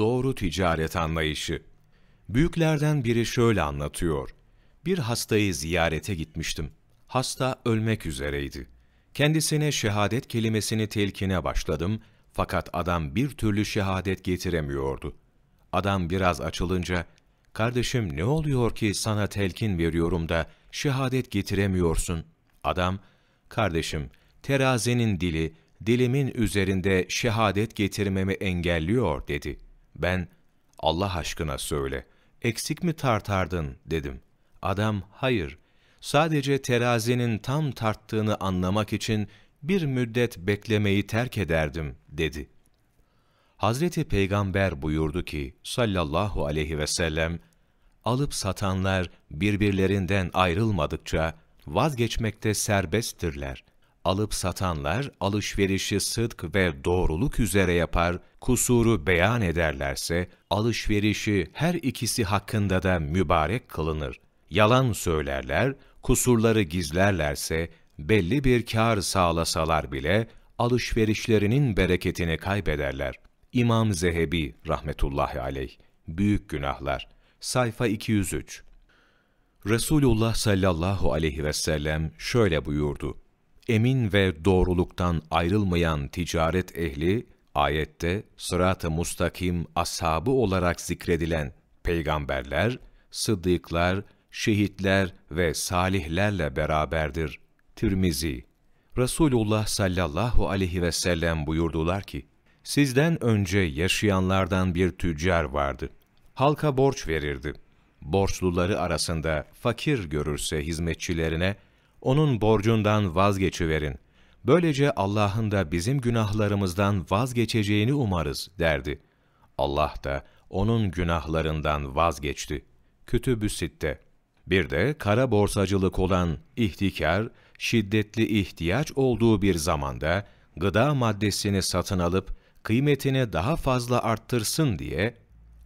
doğru ticaret anlayışı. Büyüklerden biri şöyle anlatıyor. Bir hastayı ziyarete gitmiştim. Hasta ölmek üzereydi. Kendisine şehadet kelimesini telkine başladım fakat adam bir türlü şehadet getiremiyordu. Adam biraz açılınca, ''Kardeşim ne oluyor ki sana telkin veriyorum da şehadet getiremiyorsun?'' Adam, ''Kardeşim, terazinin dili, dilimin üzerinde şehadet getirmemi engelliyor.'' dedi.'' Ben Allah aşkına söyle, eksik mi tartardın dedim. Adam hayır, sadece terazinin tam tarttığını anlamak için bir müddet beklemeyi terk ederdim dedi. Hazreti Peygamber buyurdu ki sallallahu aleyhi ve sellem, alıp satanlar birbirlerinden ayrılmadıkça vazgeçmekte serbesttirler alıp satanlar alışverişi sıdk ve doğruluk üzere yapar, kusuru beyan ederlerse alışverişi her ikisi hakkında da mübarek kılınır. Yalan söylerler, kusurları gizlerlerse belli bir kar sağlasalar bile alışverişlerinin bereketini kaybederler. İmam Zehebi rahmetullahi aleyh Büyük Günahlar sayfa 203 Resulullah sallallahu aleyhi ve sellem şöyle buyurdu emin ve doğruluktan ayrılmayan ticaret ehli, ayette sırat-ı mustakim ashabı olarak zikredilen peygamberler, sıddıklar, şehitler ve salihlerle beraberdir. Tirmizi Resulullah sallallahu aleyhi ve sellem buyurdular ki, sizden önce yaşayanlardan bir tüccar vardı. Halka borç verirdi. Borçluları arasında fakir görürse hizmetçilerine, onun borcundan vazgeçiverin. Böylece Allah'ın da bizim günahlarımızdan vazgeçeceğini umarız derdi. Allah da onun günahlarından vazgeçti. Kütüb-ü Sitte Bir de kara borsacılık olan ihtikar, şiddetli ihtiyaç olduğu bir zamanda gıda maddesini satın alıp kıymetini daha fazla arttırsın diye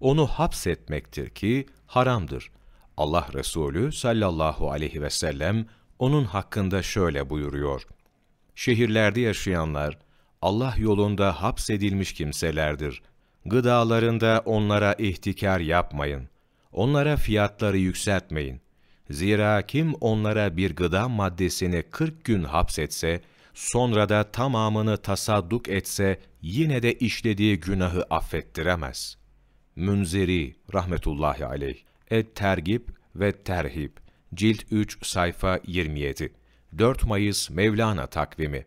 onu hapsetmektir ki haramdır. Allah Resulü sallallahu aleyhi ve sellem onun hakkında şöyle buyuruyor. Şehirlerde yaşayanlar, Allah yolunda hapsedilmiş kimselerdir. Gıdalarında onlara ihtikar yapmayın. Onlara fiyatları yükseltmeyin. Zira kim onlara bir gıda maddesini 40 gün hapsetse, sonra da tamamını tasadduk etse yine de işlediği günahı affettiremez. Münzeri rahmetullahi aleyh, Et Tergib ve Terhib Cilt 3 sayfa 27 4 Mayıs Mevlana takvimi